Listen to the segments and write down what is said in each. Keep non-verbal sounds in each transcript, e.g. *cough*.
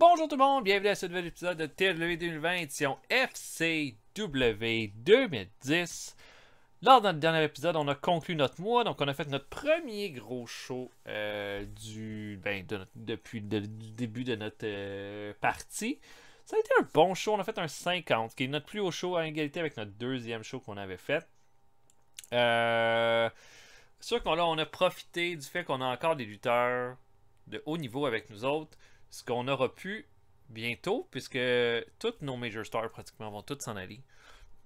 Bonjour tout le monde, bienvenue à ce nouvel épisode de tw 2020 édition FCW 2010. Lors de notre dernier épisode, on a conclu notre mois, donc on a fait notre premier gros show euh, du, ben, depuis le début de notre euh, partie. Ça a été un bon show, on a fait un 50, qui est notre plus haut show à égalité avec notre deuxième show qu'on avait fait. Euh, sûr qu'on on a profité du fait qu'on a encore des lutteurs de haut niveau avec nous autres ce qu'on aura pu bientôt, puisque toutes nos major stars pratiquement vont toutes s'en aller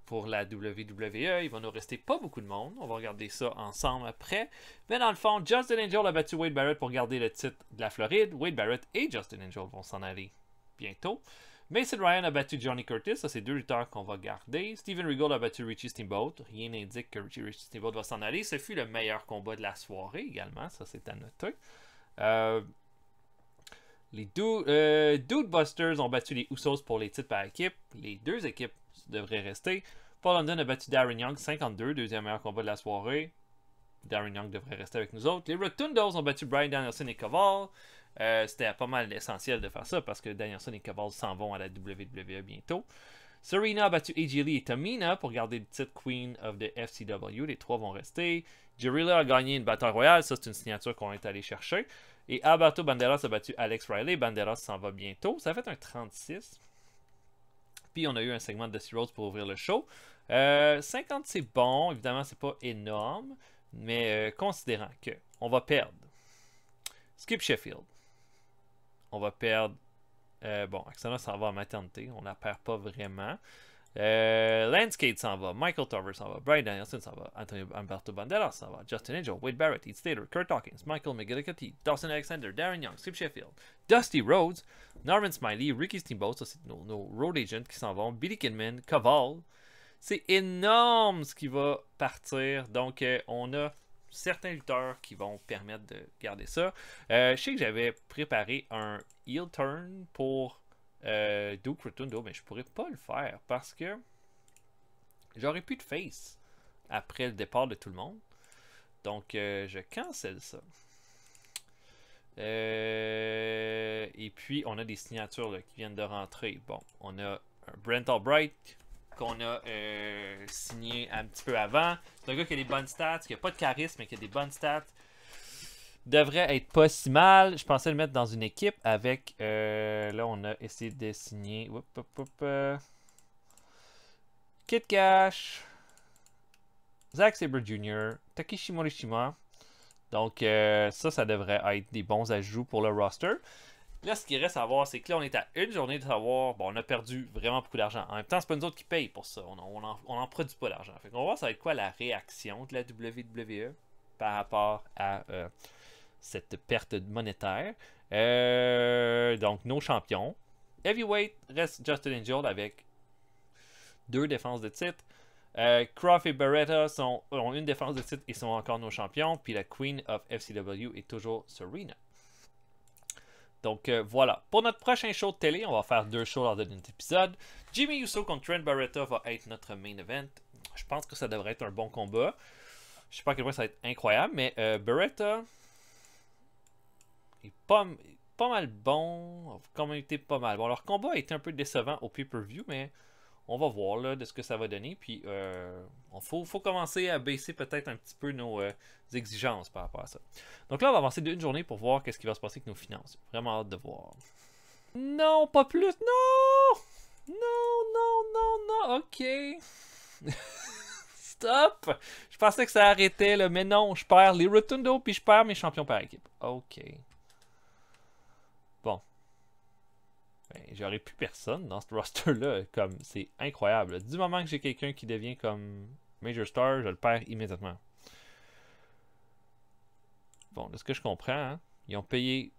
pour la WWE. Il va nous rester pas beaucoup de monde. On va regarder ça ensemble après. Mais dans le fond, Justin Angel a battu Wade Barrett pour garder le titre de la Floride. Wade Barrett et Justin Angel vont s'en aller bientôt. Mason Ryan a battu Johnny Curtis, ça c'est deux lutteurs qu'on va garder. Steven Regal a battu Richie Steamboat. Rien n'indique que Richie, Richie Steamboat va s'en aller. Ce fut le meilleur combat de la soirée également, ça c'est à noter. Euh, les Do euh, Dude Busters ont battu les Usos pour les titres par équipe. Les deux équipes devraient rester. Paul London a battu Darren Young 52, deuxième meilleur combat de la soirée. Darren Young devrait rester avec nous autres. Les Rotundos ont battu Brian Danielson et Caval. Euh, c'était pas mal essentiel de faire ça parce que Danielson et Caval s'en vont à la WWE bientôt. Serena a battu AJ Lee et Tamina pour garder le titre Queen of the FCW. Les trois vont rester. Jerilla a gagné une bataille royale. Ça, c'est une signature qu'on est allé chercher. Et Alberto Banderas a battu Alex Riley. Banderas s'en va bientôt. Ça fait un 36. Puis on a eu un segment de Dusty Rhodes pour ouvrir le show. 50, euh, c'est bon. Évidemment, c'est pas énorme. Mais euh, considérant que on va perdre Skip Sheffield. On va perdre. Euh, bon, Axana s'en va en maternité. On la perd pas vraiment. Euh, Landscape Lance s'en va, Michael Tarver s'en va, Brian Danielson s'en va, Antonio Banderas s'en va, Justin Angel, Wade Barrett, Heath Stater, Kurt Hawkins, Michael McGillicuddy, Dawson Alexander, Darren Young, Skip Sheffield, Dusty Rhodes, Norman Smiley, Ricky Steamboat, ça c'est nos, road agents qui s'en vont, Billy Kidman, Caval. C'est énorme ce qui va partir. Donc euh, on a certains lutteurs qui vont permettre de garder ça. Euh, je sais que j'avais préparé un heel turn pour euh, Duke mais je pourrais pas le faire parce que j'aurais plus de face après le départ de tout le monde. Donc, euh, je cancelle ça. Euh, et puis, on a des signatures qui viennent de rentrer. Bon, on a Brent Albright qu'on a euh, signé un petit peu avant. C'est un gars qui a des bonnes stats, qui a pas de charisme, mais qui a des bonnes stats devrait être pas si mal. Je pensais le mettre dans une équipe avec... Euh, là, on a essayé de signer, euh, Kit Cash, Zack Sabre Jr., Takeshi Morishima. Donc, euh, ça, ça devrait être des bons ajouts pour le roster. Là, ce qu'il reste à voir, c'est que là, on est à une journée de savoir. Bon, on a perdu vraiment beaucoup d'argent. En même temps, c'est pas nous autres qui paye pour ça. On n'en produit pas d'argent. On va voir ça va être quoi la réaction de la WWE par rapport à cette perte monétaire. Euh, donc, nos champions. Heavyweight reste Justin Angel avec deux défenses de titre. Euh, Croft et Beretta sont, ont une défense de titre et sont encore nos champions. Puis la Queen of FCW est toujours Serena. Donc euh, voilà. Pour notre prochain show de télé, on va faire deux shows lors de épisode. Jimmy Uso contre Trent Beretta va être notre main event. Je pense que ça devrait être un bon combat. Je sais pas à quel point ça va être incroyable, mais euh, Beretta, est pas, mal bon. était pas mal. Bon, leur combat a été un peu décevant au pay-per-view, mais on va voir là, de ce que ça va donner. Puis, euh, faut, commencer à baisser peut-être un petit peu nos euh, exigences par rapport à ça. Donc là, on va avancer d'une journée pour voir qu'est-ce qui va se passer avec nos finances. Vraiment hâte de voir. Non, pas plus. Non! Non, non, non, non. OK. *laughs* Stop! Je pensais que ça arrêtait, là, mais non, je perds les Rotundo, puis je perds mes champions par équipe. OK. Ben, j'aurais plus personne dans ce *laughs* roster-là. Comme, c'est incroyable. Du moment que j'ai quelqu'un qui devient comme Major Star, je le perds immédiatement. Bon, de ce que je comprends, hein, ils ont payé.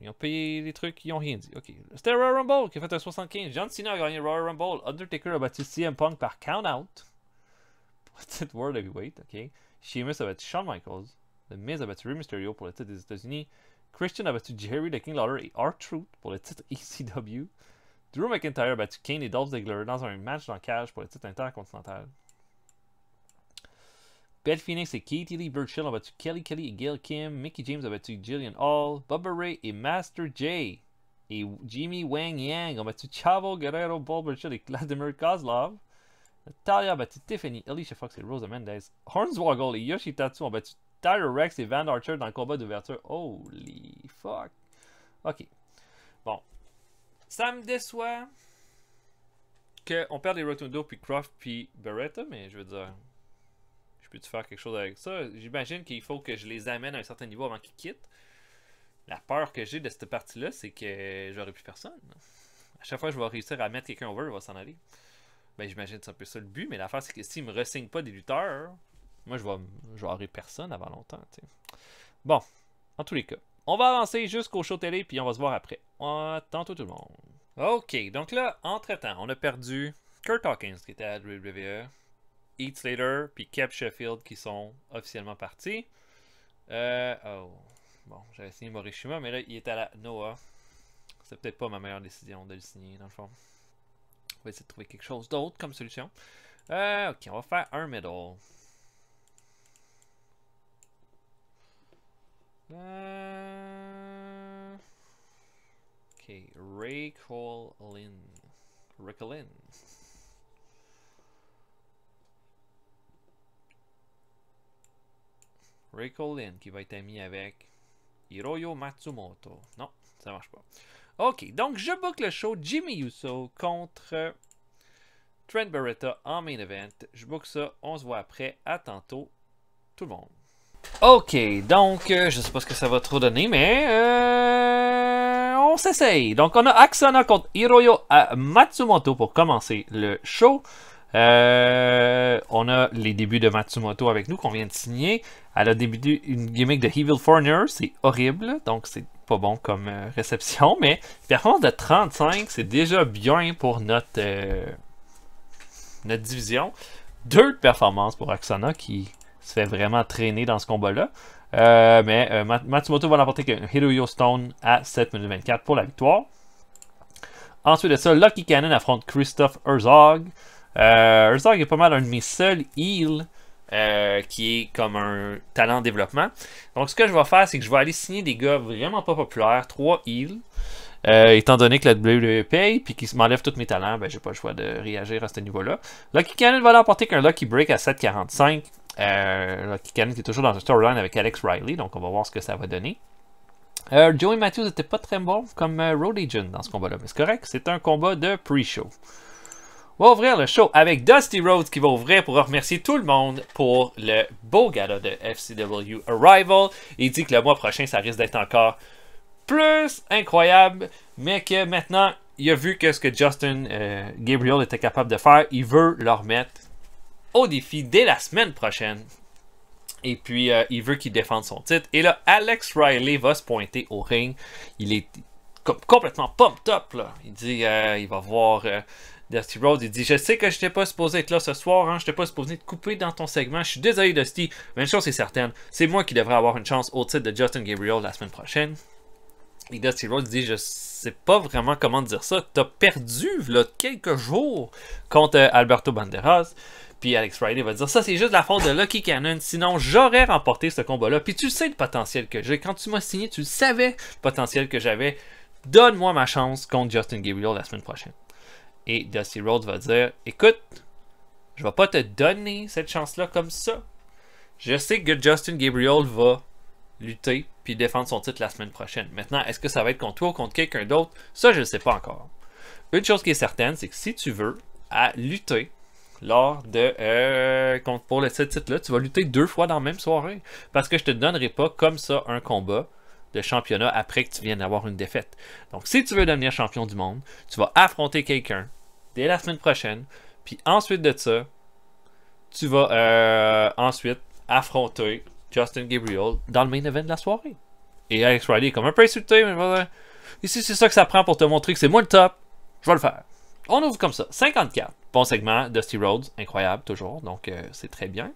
Ils ont payé les trucs, ils ont rien dit. Ok. C'était Royal Rumble qui a fait un 75. John Cena a gagné Royal Rumble. Undertaker a battu CM Punk par count-out. *laughs* Pour World Heavyweight. Ok. Sheamus a battu Shawn Michaels. The Miz a battu Rey Mysterio pour le titre des États-Unis. Christian abattu Jerry the King Lawler et R-Truth pour le titre ECW. Drew McIntyre a battu Kane et Dolph Ziggler dans un match dans cage pour le titre intercontinental. Beth Phoenix et Katie Lee Burchill ont battu Kelly Kelly et Gail Kim. Mickey James a battu Jillian Hall. Bubba Ray et Master J. Et Jimmy Wang Yang ont battu Chavo Guerrero, Paul Burchill et Vladimir Kozlov. Natalia a battu Tiffany, Alicia Fox et Rosa Mendez. Hornswoggle et Yoshitatsu ont battu Tyler Rex et Van Archer dans le combat d'ouverture. Holy fuck. Ok. Bon. Ça me déçoit qu'on perde les Rotundo, puis Croft, puis Beretta, mais je veux dire, je peux-tu faire quelque chose avec ça? J'imagine qu'il faut que je les amène à un certain niveau avant qu'ils quittent. La peur que j'ai de cette partie-là, c'est que j'aurai plus personne. À chaque fois que je vais réussir à mettre quelqu'un over, il va s'en aller. Ben, j'imagine que c'est un peu ça le but, mais l'affaire, c'est que s'ils me ressignent pas des lutteurs, moi, je vais, je personne avant longtemps. Bon, en tous les cas, on va avancer jusqu'au show télé, puis on va se voir après. À tantôt tout le monde. Ok, donc là, entre-temps, on a perdu Kurt Hawkins qui était à WWE, Heath Slater, puis Cap Sheffield qui sont officiellement partis. Euh, oh, bon, j'avais signé Morishima, mais là, il est à la Noah. C'est peut-être pas ma meilleure décision de le signer, dans le fond. On va essayer de trouver quelque chose d'autre comme solution. Euh, ok, on va faire un middle. Uh, ok, okay, Ray Colin. Ray Lynn qui va être ami avec Hiroyo Matsumoto. Non, ça marche pas. Ok, donc je book le show Jimmy Uso contre Trent Beretta en main event. Je book ça, on se voit après. À tantôt, tout le monde. Ok, donc, euh, je ne sais pas ce que ça va trop donner, mais euh, on s'essaye. Donc, on a Axana contre Hiroyo à Matsumoto pour commencer le show. Euh, on a les débuts de Matsumoto avec nous qu'on vient de signer. Elle a débuté une gimmick de Evil Foreigner, c'est horrible, donc c'est pas bon comme réception, mais performance de 35, c'est déjà bien pour notre, notre division. Deux performances pour Axana qui se fait vraiment traîner dans ce combat-là. Euh, mais euh, Matsumoto va l'emporter avec Hiroyo Stone à 7 minutes 24 pour la victoire. Ensuite de ça, Lucky Cannon affronte Christophe Herzog. Euh, Herzog est pas mal un de mes seuls heals qui est comme un talent de développement. Donc ce que je vais faire, c'est que je vais aller signer des gars vraiment pas populaires, 3 heals. Euh, étant donné que la WWE paye puis qu'il m'enlève tous mes talents, ben j'ai pas le choix de réagir à ce niveau-là. Lucky Cannon va l'emporter qu'un Lucky Break à 7,45. Euh, Lucky Cannon qui est toujours dans un storyline avec Alex Riley, donc on va voir ce que ça va donner. Euh, Joey Matthews n'était pas très bon comme Road Agent dans ce combat-là, mais c'est correct, c'est un combat de pre-show. On va ouvrir le show avec Dusty Rhodes qui va ouvrir pour remercier tout le monde pour le beau gala de FCW Arrival. Il dit que le mois prochain, ça risque d'être encore plus incroyable, mais que maintenant, il a vu que ce que Justin euh, Gabriel était capable de faire, il veut leur mettre au défi dès la semaine prochaine. Et puis, euh, il veut qu'il défende son titre. Et là, Alex Riley va se pointer au ring. Il est complètement pumped up. Il dit, euh, il va voir Dusty Rhodes. Il dit, je sais que je n'étais pas supposé être là ce soir. Hein. Je n'étais pas supposé te couper dans ton segment. Je suis désolé, Dusty. Mais une chose est certaine, c'est moi qui devrais avoir une chance au titre de Justin Gabriel la semaine prochaine. Dusty Rhodes dit Je sais pas vraiment comment dire ça. as perdu là, quelques jours contre euh, Alberto Banderas. Puis Alex Riley va dire Ça, c'est juste la faute de Lucky Cannon. Sinon, j'aurais remporté ce combat-là. Puis tu sais le potentiel que j'ai. Quand tu m'as signé, tu savais le potentiel que j'avais. Donne-moi ma chance contre Justin Gabriel la semaine prochaine. Et Dusty Rhodes va dire Écoute, je vais pas te donner cette chance-là comme ça. Je sais que Justin Gabriel va lutter puis défendre son titre la semaine prochaine. Maintenant, est-ce que ça va être contre toi ou contre quelqu'un d'autre Ça, je ne sais pas encore. Une chose qui est certaine, c'est que si tu veux à lutter lors de euh, pour ce titre-là, tu vas lutter deux fois dans la même soirée parce que je te donnerai pas comme ça un combat de championnat après que tu viennes d'avoir une défaite. Donc, si tu veux devenir champion du monde, tu vas affronter quelqu'un dès la semaine prochaine, puis ensuite de ça, tu vas euh, ensuite affronter Justin Gabriel dans le main event de la soirée. Et Alex Riley est comme un peu insulté, mais voilà. Ici, c'est ça que ça prend pour te montrer que c'est moi le top. Je vais le faire. On ouvre comme ça. 54. Bon segment. Dusty Rhodes. Incroyable, toujours. Donc, euh, c'est très bien.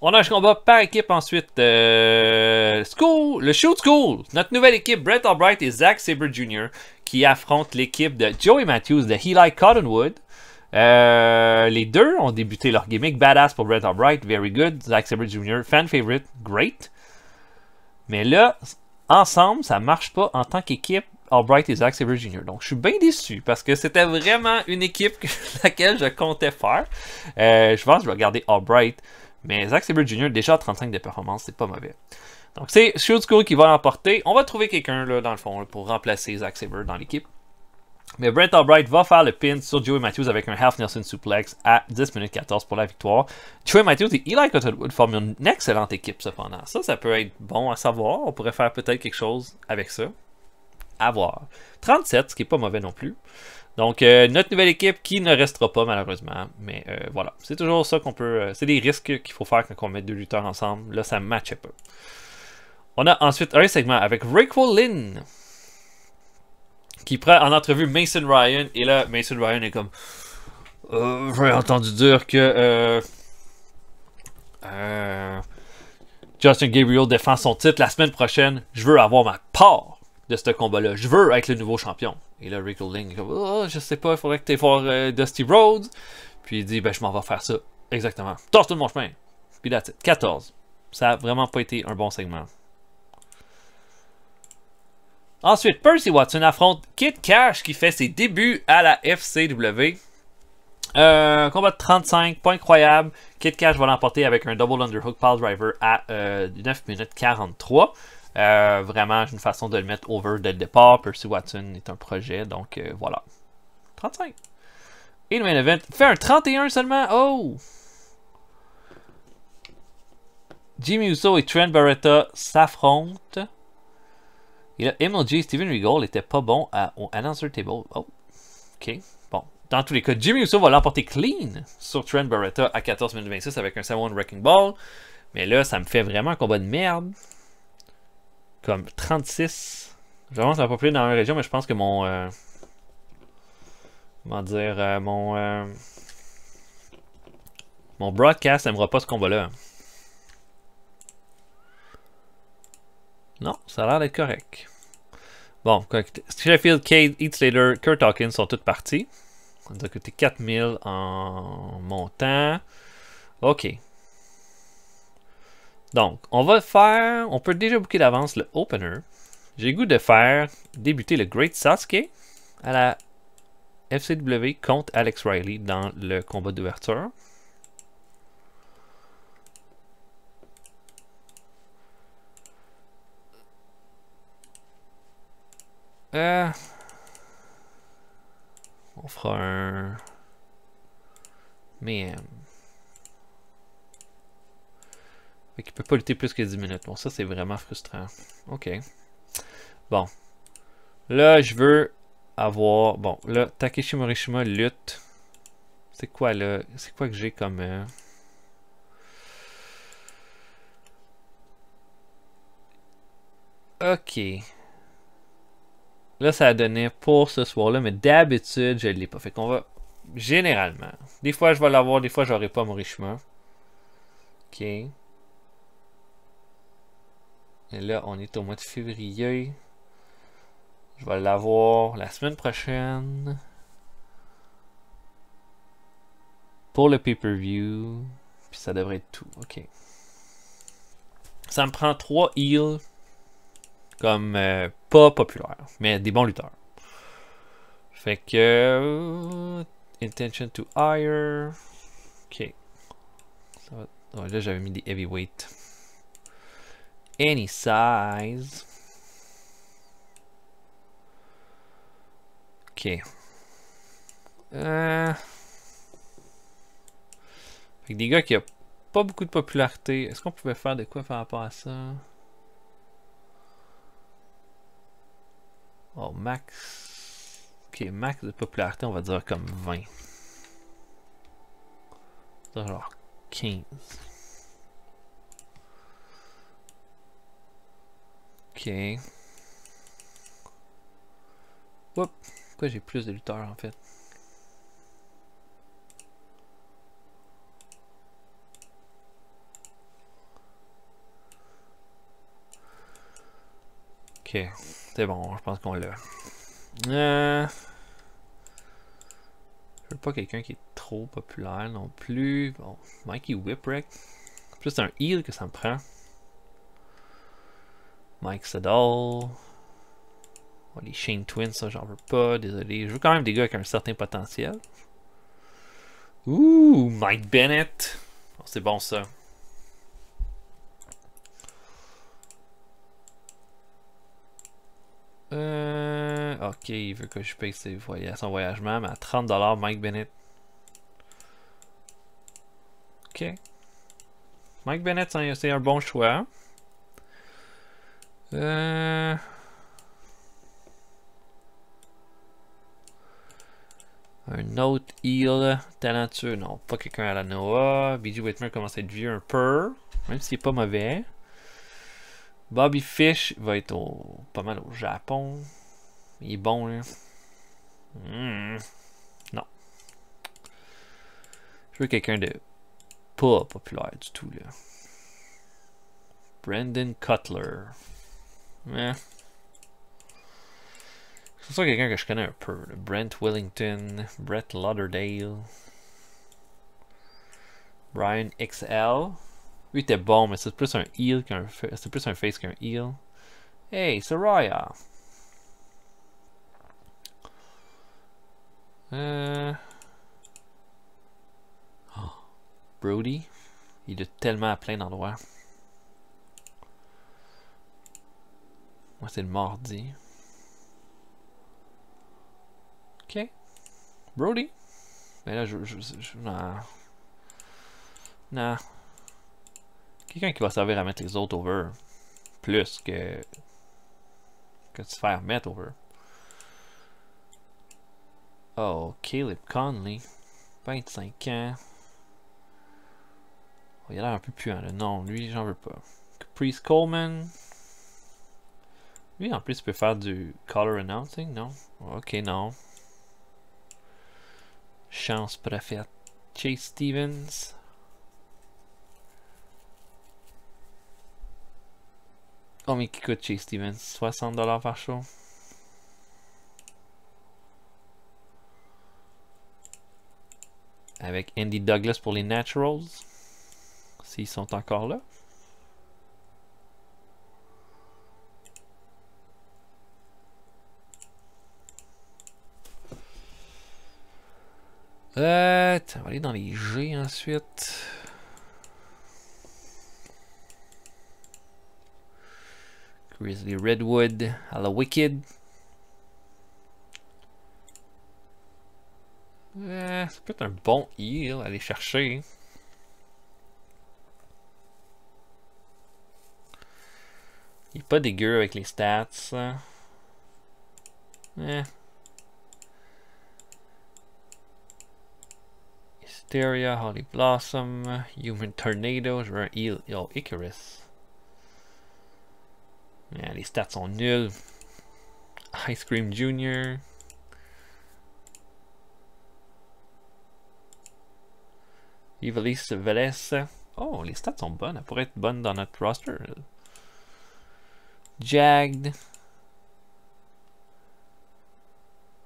On a un combat par équipe ensuite. Euh, school, le Shoot School. Notre nouvelle équipe, Brett Albright et Zach Sabre Jr. qui affrontent l'équipe de Joey Matthews de He Cottonwood. Euh, les deux ont débuté leur gimmick. Badass pour Brett Albright, very good. Zach Sabre Jr., fan favorite, great. Mais là, ensemble, ça marche pas en tant qu'équipe. Albright et Zach Sabre Jr. Donc, je suis bien déçu parce que c'était vraiment une équipe *laughs* laquelle je comptais faire. Euh, je pense que je vais garder Albright, mais Zach Sabre Jr. déjà à 35 de performance, c'est pas mauvais. Donc, c'est Shield School qui va l'emporter. On va trouver quelqu'un, là, dans le fond, pour remplacer Zack Sabre dans l'équipe. Mais Brent Albright va faire le pin sur Joey Matthews avec un half Nelson suplex à 10 minutes 14 pour la victoire. Joey Matthews et Eli Cottonwood forment une excellente équipe cependant. Ça, ça peut être bon à savoir. On pourrait faire peut-être quelque chose avec ça. À voir. 37, ce qui est pas mauvais non plus. Donc, euh, notre nouvelle équipe qui ne restera pas malheureusement. Mais euh, voilà, c'est toujours ça qu'on peut... Euh, c'est des risques qu'il faut faire quand on met deux lutteurs ensemble. Là, ça match un peu. On a ensuite un segment avec Rick Lynn qui prend en entrevue Mason Ryan. Et là, Mason Ryan est comme. Euh, j'ai entendu dire que. Euh, euh, Justin Gabriel défend son titre la semaine prochaine. Je veux avoir ma part de ce combat-là. Je veux être le nouveau champion. Et là, Rick Ling est comme. Oh, je sais pas, il faudrait que tu fort Dusty Rhodes. Puis il dit Ben, je m'en vais faire ça. Exactement. Tors tout mon chemin. Puis là, 14. Ça a vraiment pas été un bon segment. Ensuite, Percy Watson affronte Kit Cash qui fait ses débuts à la FCW. Euh, combat de 35, point incroyable. Kit Cash va l'emporter avec un double underhook driver à 9 euh, minutes 43. Euh, vraiment, une façon de le mettre over dès le départ. Percy Watson est un projet, donc euh, voilà. 35. Et le main event fait un 31 seulement. Oh! Jimmy Uso et Trent Barretta s'affrontent. Et là, MLG, Steven Regal était pas bon à, au Announcer Table. Oh, ok. Bon. Dans tous les cas, Jimmy Uso va l'emporter clean sur Trent Barretta à 14 minutes 26 avec un Samoan Wrecking Ball. Mais là, ça me fait vraiment un combat de merde. Comme 36. Vraiment, ça va pas plus dans la région, mais je pense que mon. Euh, comment dire. Euh, mon. Euh, mon broadcast aimera pas ce combat-là. Non, ça a l'air d'être correct. Bon, Sheffield, Cade, Heath Slater, Kurt Hawkins sont toutes parties. Ça nous a coûté 4000 en montant. Ok. Donc, on va faire... On peut déjà booker d'avance le opener. J'ai goût de faire débuter le Great Sasuke à la FCW contre Alex Riley dans le combat d'ouverture. Euh. On fera un... Mais... Il peut pas lutter plus que 10 minutes. Bon, ça, c'est vraiment frustrant. OK. Bon. Là, je veux avoir... Bon, là, Takeshi Morishima lutte. C'est quoi, là? C'est quoi que j'ai comme... Euh, ok. Là, ça donné pour ce soir-là, mais d'habitude, je ne l'ai pas. Fait qu'on va. Généralement. Des fois, je vais l'avoir, des fois, j'aurai pas mon richement. Ok. Et là, on est au mois de février. Je vais l'avoir la semaine prochaine. Pour le pay-per-view. Puis ça devrait être tout. Ok. Ça me prend trois heals comme euh, pas populaire, mais des bons lutteurs. Fait que. Euh, intention to hire. Ok. là, j'avais mis des heavyweight. Any size. Ok. Euh... Fait des gars qui n'ont pas beaucoup de popularité. Est-ce qu'on pouvait faire de quoi par rapport à ça? Oh, max. Ok, max de popularité, on va dire comme 20. Alors, 15. Ok. Oups. Pourquoi j'ai plus de lutteurs en fait? Ok. C'est bon, je pense qu'on l'a. Euh, je veux pas quelqu'un qui est trop populaire non plus. Bon, Mikey Whipwreck. Plus un heal que ça me prend. Mike Sadol. les Shane Twins, ça j'en veux pas, désolé. Je veux quand même des gars avec un certain potentiel. Ouh, Mike Bennett. Oh, c'est bon ça. Euh, ok, il veut que je paye ses voyages, son voyagement, mais à 30$, Mike Bennett. Ok. Mike Bennett, c'est un bon choix. Euh, un autre heal talentueux. Non, pas quelqu'un à la Noah. BG Whitmer commence à être vieux un peu. Même s'il c'est pas mauvais. Bobby Fish va être pas mal au Japon. Il est bon, là. Hmm. Non. Je veux quelqu'un de pas populaire du tout, là. Brandon Cutler. Ouais. C'est ça quelqu'un que je connais un peu. Brent Wellington, Brett Lauderdale, Brian XL. Lui était bon, mais c'est plus un heal qu'un c'est plus un face qu'un heal. Hey, Soraya. Brody, il est tellement à plein d'endroits. Moi, c'est le mardi. Ok. Brody. Mais là, je... je, nah. Non. Quelqu'un qui va servir à mettre les autres over. Plus que... Que de se faire mettre over. Oh, Caleb Conley. 25 ans. Oh, il a l'air un peu puant, Non, Lui, j'en veux pas. Caprice Coleman. Lui, en plus, il peut faire du color announcing, non? Ok, non. Chance préfère Chase Stevens. Comme qui coûte chez Steven, 60$ par show Avec Andy Douglas pour les Naturals. S'ils sont encore là. Euh, on va aller dans les G ensuite. Grizzly Redwood a la Wicked. Eh, ça peut être un bon heal à aller chercher. Il est pas dégueu avec les stats. Eh. Hysteria, Holly Blossom, Human Tornado, je veux un heal, oh, Icarus. les stats sont nuls. Ice Cream Junior. Evelise Veles Oh, les stats sont bonnes. Elles être bonne dans notre roster. Jagged.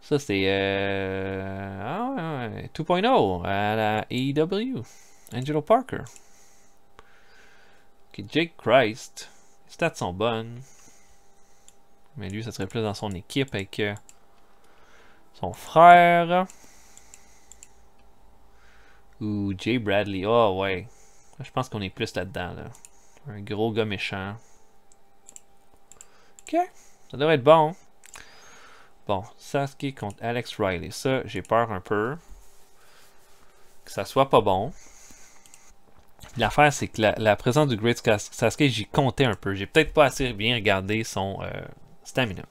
Ça, c'est euh, 2.0 ah à la EW. Angelo Parker. qui Jake Christ. Stats sont bonnes. Mais lui, ça serait plus dans son équipe avec euh, son frère. Ou Jay Bradley. oh, ouais. Je pense qu'on est plus là-dedans. Un gros gars méchant. Ok. Ça devrait être bon. Bon, Sasuke contre Alex Riley. Ça, j'ai peur un peu. Que ça soit pas bon. L'affaire, c'est que la, présence du Great Sasuke, j'y comptais un peu. J'ai peut-être pas assez bien regardé son euh, stamina.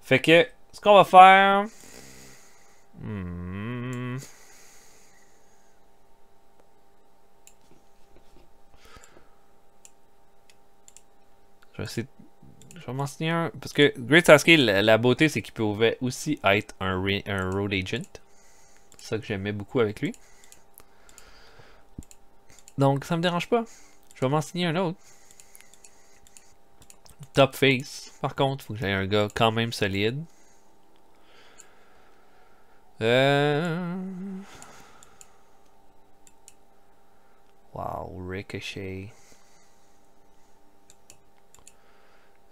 Fait que, ce qu'on va faire... Hmm. Je vais essayer... Je vais m'en un... Parce que Great Sasuke, la, beauté, c'est qu'il pouvait aussi être un, un road agent. C'est ça que j'aimais beaucoup avec lui. Donc ça me dérange pas. Je vais m'en signer un autre. Top face. Par contre, faut que j'aille un gars quand même solide. Euh... Wow, Ricochet.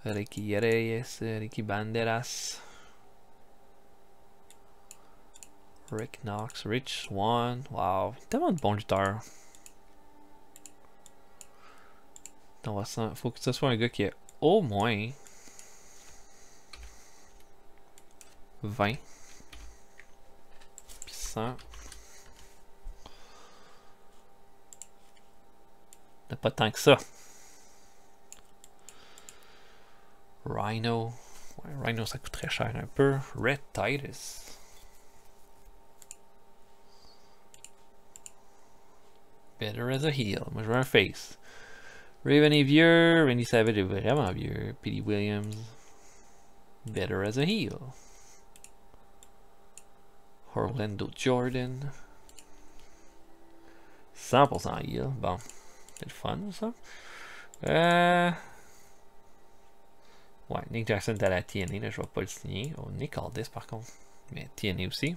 Ricky Reyes, Ricky Banderas. Rick Knox, Rich Swan. Wow, tellement de bons lutteurs. On faut que ce soit un gars qui est au moins 20 puis 100 pas tant que ça Rhino Rhino ça coûte très cher un peu Red Titus Better as a heel. Moi, je veux un face. Raven est vieux, Randy Savage est vraiment vieux, Petey Williams, better as a heel. Orlando Jordan. 100% heel. Bon, c'est le fun ça. Euh, ouais, Nick Jackson est à la TNA, là, je vais pas le signer. Oh, Nick Aldis par contre, mais TNA aussi.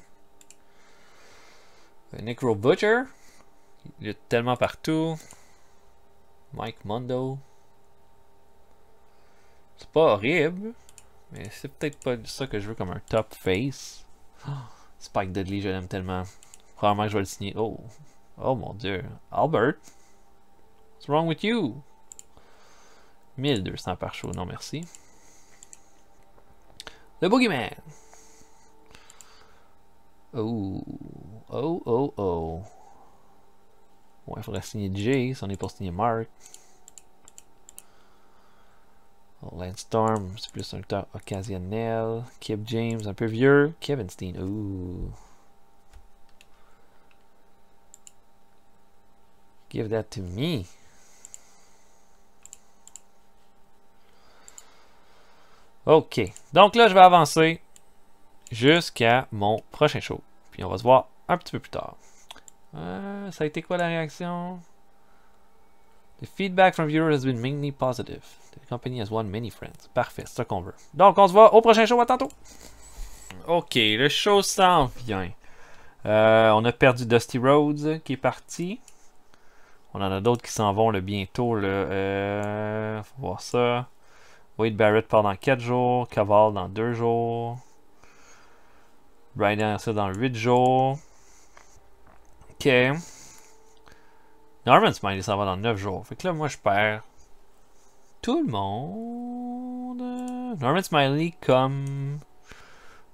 Euh, Necro Butcher, il est tellement partout. Mike Mondo. C'est pas horrible, mais c'est peut-être pas ça que je veux comme un top face. *gasps* Spike Dudley, je l'aime tellement. Probablement que je vais le signer. Oh, oh mon dieu. Albert, what's wrong with you? 1200 par show, non merci. Le Boogeyman. Oh, oh, oh, oh. Ouais, il faudrait signer Jay si on est pour signer Mark. Landstorm, c'est plus un acteur occasionnel. Kip James, un peu vieux. Kevin Steen, ouh. Give that to me. OK. Donc là, je vais avancer jusqu'à mon prochain show. Puis on va se voir un petit peu plus tard. Ah, ça a été quoi la réaction? The feedback from viewers has been mainly positive. The company has won many friends. Parfait, c'est ça qu'on veut. Donc, on se voit au prochain show. À tantôt! Ok, le show s'en vient. Euh, on a perdu Dusty Rhodes qui est parti. On en a d'autres qui s'en vont le bientôt. Là. Euh, faut voir ça. Wade Barrett part dans 4 jours. Caval dans 2 jours. Brian Anderson dans 8 jours. Ok. Norman Smiley ça va dans 9 jours. Fait que là, moi, je perds tout le monde. Norman Smiley comme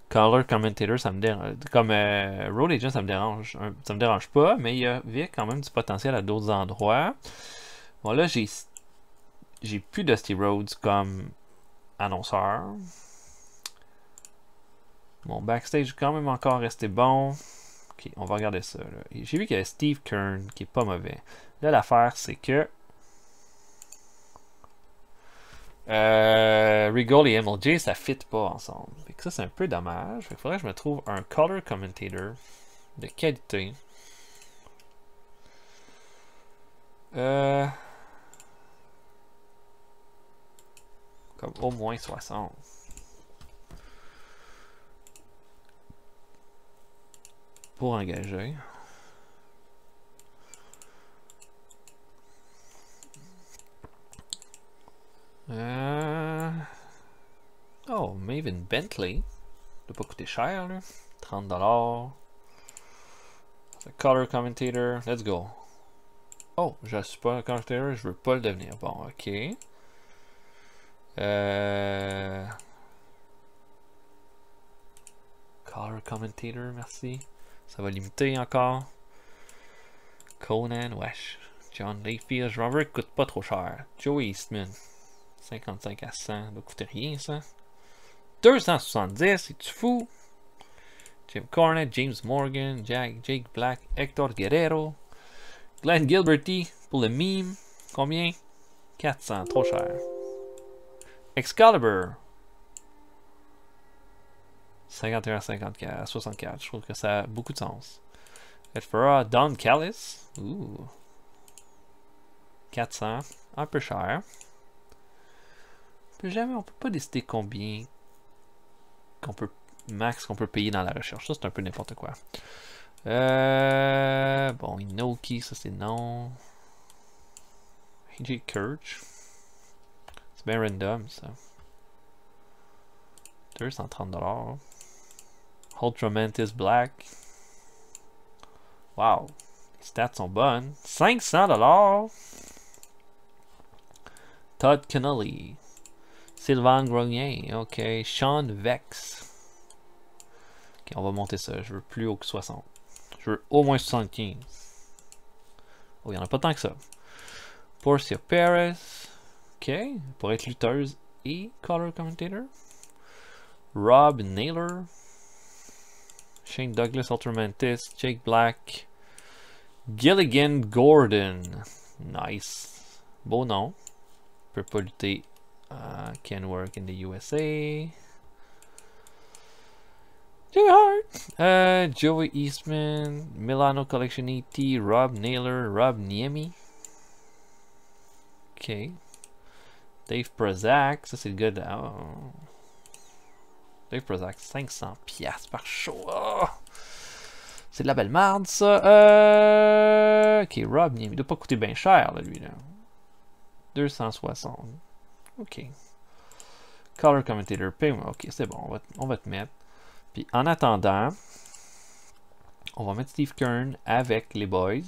color commentator, ça me dérange. Comme euh, road agent, ça me dérange. Ça me dérange pas, mais il y a quand même du potentiel à d'autres endroits. Bon là, j'ai j'ai plus Dusty Rhodes comme annonceur. Mon backstage quand même encore resté bon. OK, on va regarder ça. J'ai vu qu'il y avait Steve Kern qui est pas mauvais. Là, l'affaire, c'est que. Euh, Regal et MLJ, ça fit pas ensemble. ça, c'est un peu dommage. Il faudrait que je me trouve un color commentator de qualité. Euh, comme au moins 60. pour engager. Euh, oh, Maven Bentley. Ça doit pas coûter cher, là. 30$. The color commentator. Let's go. Oh, je suis pas un commentator, je veux pas le devenir. Bon, ok. Euh... Color commentator, merci. Ça va limiter encore. Conan, wesh. John Layfield, Robert coûte pas trop cher. Joe Eastman, 55 à 100, ne coûte rien ça. 270, cest fou? Jim Cornet, James Morgan, Jack, Jake Black, Hector Guerrero, Glenn Gilberty pour le meme. Combien? 400, trop cher. Excalibur, 51 54, 64. Je trouve que ça a beaucoup de sens. Elle fera Don Callis. 400. Un peu cher. On jamais, on peut pas décider combien qu'on peut max qu'on peut payer dans la recherche. Ça, c'est un peu n'importe quoi. Euh, bon, Inoki, ça c'est non. AJ Kirch. C'est bien random, ça. 230$. Ultra Black. Wow. Les stats sont bonnes. 500$. Todd kennelly Sylvain Grognier. Ok. Sean Vex. Ok, on va monter ça. Je veux plus haut que 60. Je veux au moins 75. Oh, il n'y en a pas tant que ça. Portia Paris. Ok. Pour être lutteuse et color commentator. Rob Naylor. Shane Douglas, Ultramantis, Jake Black, Gilligan Gordon. Nice. bono, Perpolute uh, can work in the USA. Jimmy Hart, uh, Joey Eastman, Milano Collection ET, Rob Naylor, Rob Niemi. Okay. Dave Prezak, this is good. Oh. Dave Prozac, 500 pièces par show. Ah! C'est de la belle marde, ça. Euh, ok, Rob, il doit pas coûter bien cher, là, lui. Là. 260. Ok. Color Commentator Ping. Ok, c'est bon, on va, on va te mettre. Puis en attendant, on va mettre Steve Kern avec les boys.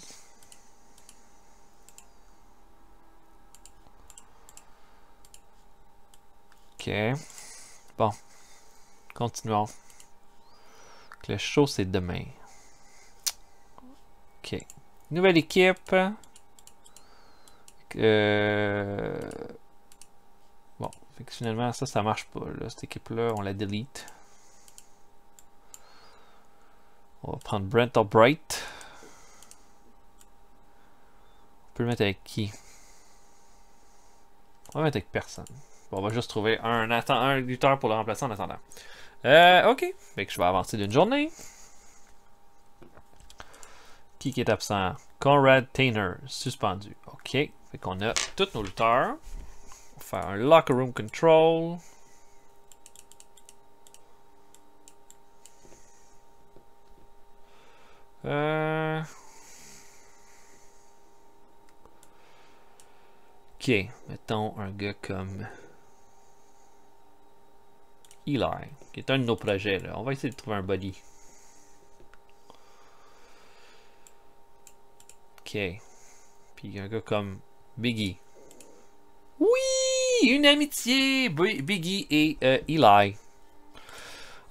Ok. Bon, Continuons. le show, c'est demain. OK. Nouvelle équipe. Euh, bon, que finalement, ça, ça marche pas. Cette équipe-là, on la delete. On va prendre Brent Albright. On peut le mettre avec qui On va mettre avec personne. on va juste trouver un, un, un lutteur pour le remplacer en attendant. Euh, ok. Fait que je vais avancer d'une journée. Qui est absent? Conrad Tainer, suspendu. Ok. Fait qu'on a tous nos lutteurs. On va faire un locker room control. Euh... Ok, mettons un gars comme Eli, qui est un de nos projets. On va essayer de trouver un body. Ok. Puis un gars comme Biggie. Oui! Une amitié! Biggie et euh, Eli.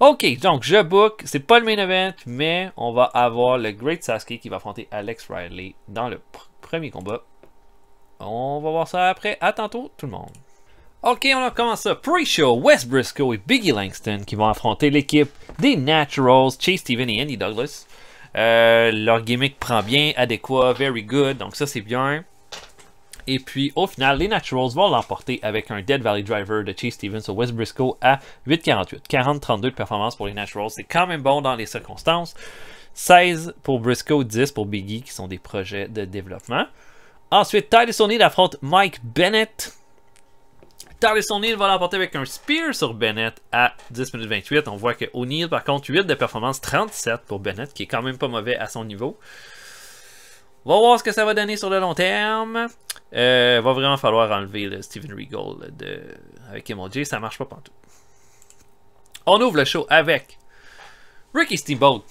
Ok, donc je book. C'est pas le main event, mais on va avoir le Great Sasuke qui va affronter Alex Riley dans le premier combat. On va voir ça après. À tantôt, tout le monde. Ok, on a commencé le Pre-show, West Briscoe et Biggie Langston qui vont affronter l'équipe des Naturals, Chase Steven et Andy Douglas. Euh, leur gimmick prend bien, adéquat, very good, donc ça c'est bien. Et puis au final, les Naturals vont l'emporter avec un Dead Valley Driver de Chase Stevens au West Briscoe à 8,48. 40-32 de performance pour les Naturals, c'est quand même bon dans les circonstances. 16 pour Briscoe, 10 pour Biggie qui sont des projets de développement. Ensuite, Tyler Sony affronte Mike Bennett Tardis O'Neill va l'emporter avec un spear sur Bennett à 10 minutes 28. On voit que O'Neill, par contre, 8 de performance, 37 pour Bennett, qui est quand même pas mauvais à son niveau. On va voir ce que ça va donner sur le long terme. Euh, va vraiment falloir enlever le Steven Regal de... avec Emoji, ça marche pas partout. On ouvre le show avec Ricky Steamboat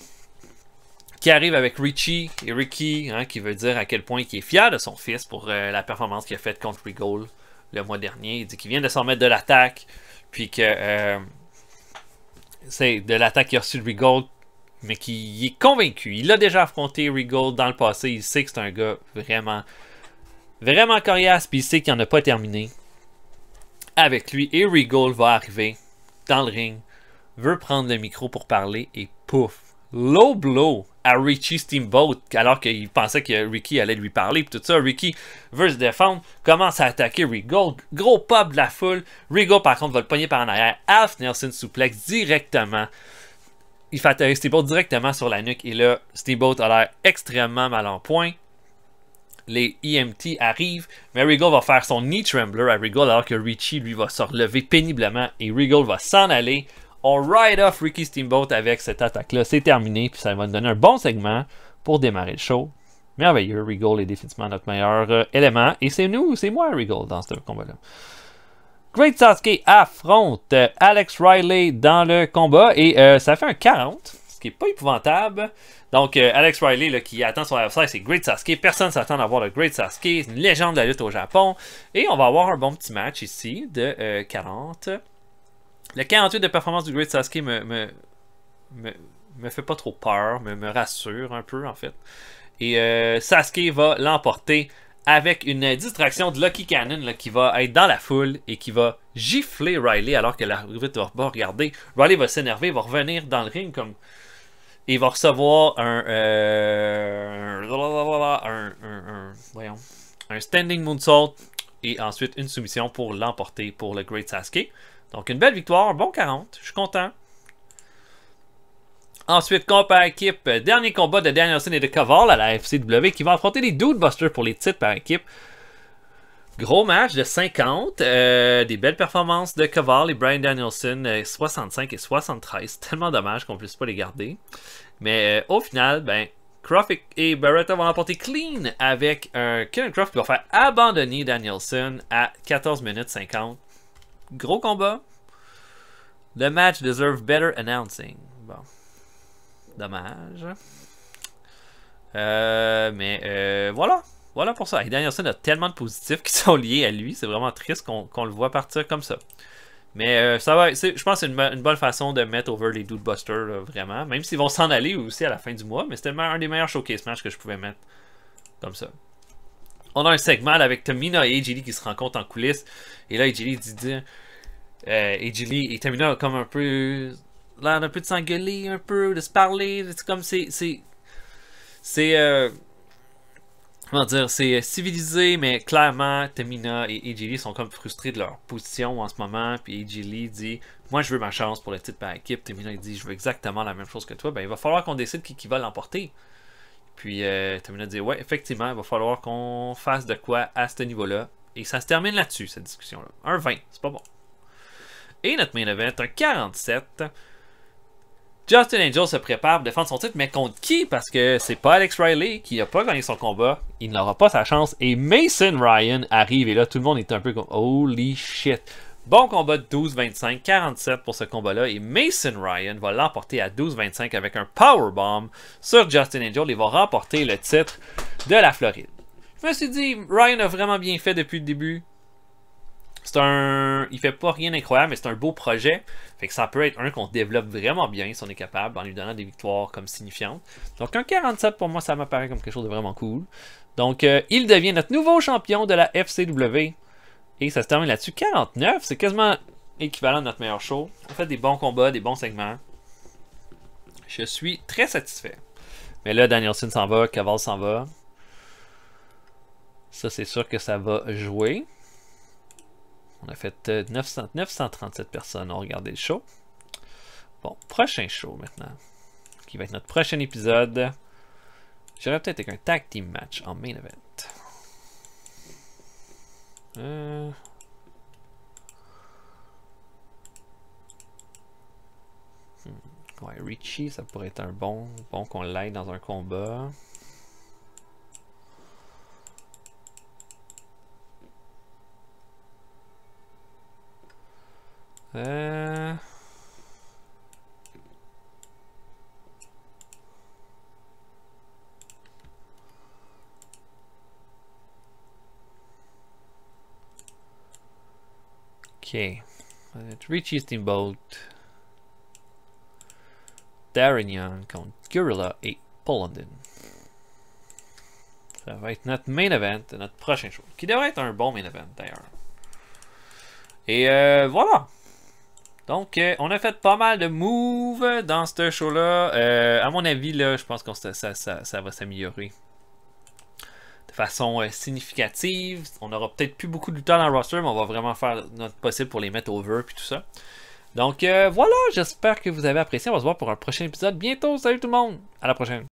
qui arrive avec Richie et Ricky hein, qui veut dire à quel point il est fier de son fils pour euh, la performance qu'il a faite contre Regal le mois dernier. Il dit qu'il vient de s'en mettre de l'attaque, puis que euh, c'est de l'attaque qu'il a reçu de Rigold, mais qu'il est convaincu. Il a déjà affronté Rigold dans le passé. Il sait que c'est un gars vraiment, vraiment coriace, puis il sait qu'il n'en a pas terminé avec lui. Et Rigold va arriver dans le ring, veut prendre le micro pour parler, et pouf, low blow à Richie Steamboat alors qu'il pensait que Ricky allait lui parler tout ça. Ricky veut se défendre, commence à attaquer Regal, Gros pop de la foule. Rigo par contre va le pogner par en arrière. Half Nelson suplex directement. Il fait atterrir Steamboat directement sur la nuque et là, Steamboat a l'air extrêmement mal en point. Les EMT arrivent, mais Regal va faire son knee trembler à Regal alors que Richie lui va se relever péniblement et Regal va s'en aller on ride off Ricky Steamboat avec cette attaque-là. C'est terminé, puis ça va nous donner un bon segment pour démarrer le show. Merveilleux, Regal est définitivement notre meilleur euh, élément. Et c'est nous, c'est moi Regal dans ce combat-là. Great Sasuke affronte euh, Alex Riley dans le combat et euh, ça fait un 40, ce qui n'est pas épouvantable. Donc Alex Riley qui attend son adversaire, c'est Great Sasuke. Personne ne s'attend à voir le Great Sasuke, une légende de la lutte au Japon. Et on va avoir un bon petit match ici de 40. Le 48 de performance du Great Sasuke me, fait pas trop peur, mais me rassure un peu en fait. Et euh, Sasuke va l'emporter avec une distraction de Lucky Cannon qui va être dans la foule et qui va gifler Riley alors que l'arbitre va pas regarder. Riley va s'énerver, va revenir dans le ring comme... Et va recevoir un, euh, un, voyons, un standing moonsault et ensuite une soumission pour l'emporter pour le Great Sasuke. Donc une belle victoire, bon 40, je suis content. Ensuite, combat équipe, dernier combat de Danielson et de Caval à la FCW qui va affronter les Dudebusters pour les titres par équipe. Gros match de 50, euh, des belles performances de Caval et Brian Danielson, 65 euh, et 73. *laughs* Tellement dommage qu'on ne puisse pas les garder. Mais euh, au final, ben, Croft et Barretta vont l'emporter clean avec un Kevin Croft qui va faire abandonner Danielson à 14 minutes 50. Gros combat. The match deserve better announcing. Bon. Dommage. Euh, mais euh, voilà. Voilà pour ça. Et Danielson a tellement de positifs qui *laughs* sont liés à lui. C'est vraiment triste qu'on le voit partir comme ça. Mais euh, ça va, je pense que c'est une, bonne façon de mettre over les Dude vraiment. Même s'ils vont s'en aller aussi à la fin du mois, mais c'est tellement un des meilleurs showcase match que je pouvais mettre comme ça on a un segment avec Tamina et Ejili qui se rencontrent en coulisses. Et là, Ejili dit euh, et Tamina comme un peu. Là, un peu de s'engueuler, un peu, de se parler. C'est comme c'est. C'est. Euh, comment dire C'est euh, civilisé, mais clairement, Tamina et Ejili sont comme frustrés de leur position en ce moment. Puis Ejili dit Moi, je veux ma chance pour le titre par équipe. Tamina dit Je veux exactement la même chose que toi. Ben, il va falloir qu'on décide qui va l'emporter. Puis, euh, terminé de dire, ouais, effectivement, il va falloir qu'on fasse de quoi à ce niveau-là. Et ça se termine là-dessus, cette discussion-là. Un 20, c'est pas bon. Et notre main event, un 47. Justin Angel se prépare pour défendre son titre, mais contre qui Parce que c'est pas Alex Riley qui a pas gagné son combat, il n'aura pas sa chance. Et Mason Ryan arrive, et là tout le monde est un peu comme Holy shit Bon combat de 12-25, 47 pour ce combat-là. Et Mason Ryan va l'emporter à 12-25 avec un powerbomb sur Justin Angel. et va remporter le titre de la Floride. Je me suis dit, Ryan a vraiment bien fait depuis le début. C'est un. Il fait pas rien d'incroyable, mais c'est un beau projet. Fait que ça peut être un qu'on développe vraiment bien si on est capable, en lui donnant des victoires comme signifiantes. Donc un 47 pour moi, ça m'apparaît comme quelque chose de vraiment cool. Donc euh, il devient notre nouveau champion de la FCW. Et ça se termine là-dessus. 49, c'est quasiment équivalent à notre meilleur show. On a fait des bons combats, des bons segments. Je suis très satisfait. Mais là, Danielson s'en va, Caval s'en va. Ça, c'est sûr que ça va jouer. On a fait 937 euh, personnes ont regardé le show. Bon, prochain show maintenant. Qui va être notre prochain épisode. J'aurais peut-être avec un tag team match en main event. Euh. Ouais, Richie, ça pourrait être un bon, bon qu'on l'aide dans un combat. Euh. Okay, let's reach Easton Bolt, Darignan, contre Gorilla et Polandin, Ça va être notre main event de notre prochain show, qui devrait être un bon main event d'ailleurs. Et euh, voilà! Donc, euh, on a fait pas mal de moves dans ce show-là. Euh, à mon avis, là, je pense que ça va s'améliorer façon euh, significative. On aura peut-être plus beaucoup de temps dans le roster, mais on va vraiment faire notre possible pour les mettre over et tout ça. Donc euh, voilà, j'espère que vous avez apprécié. On se voir pour un prochain épisode bientôt. Salut tout le monde, à la prochaine.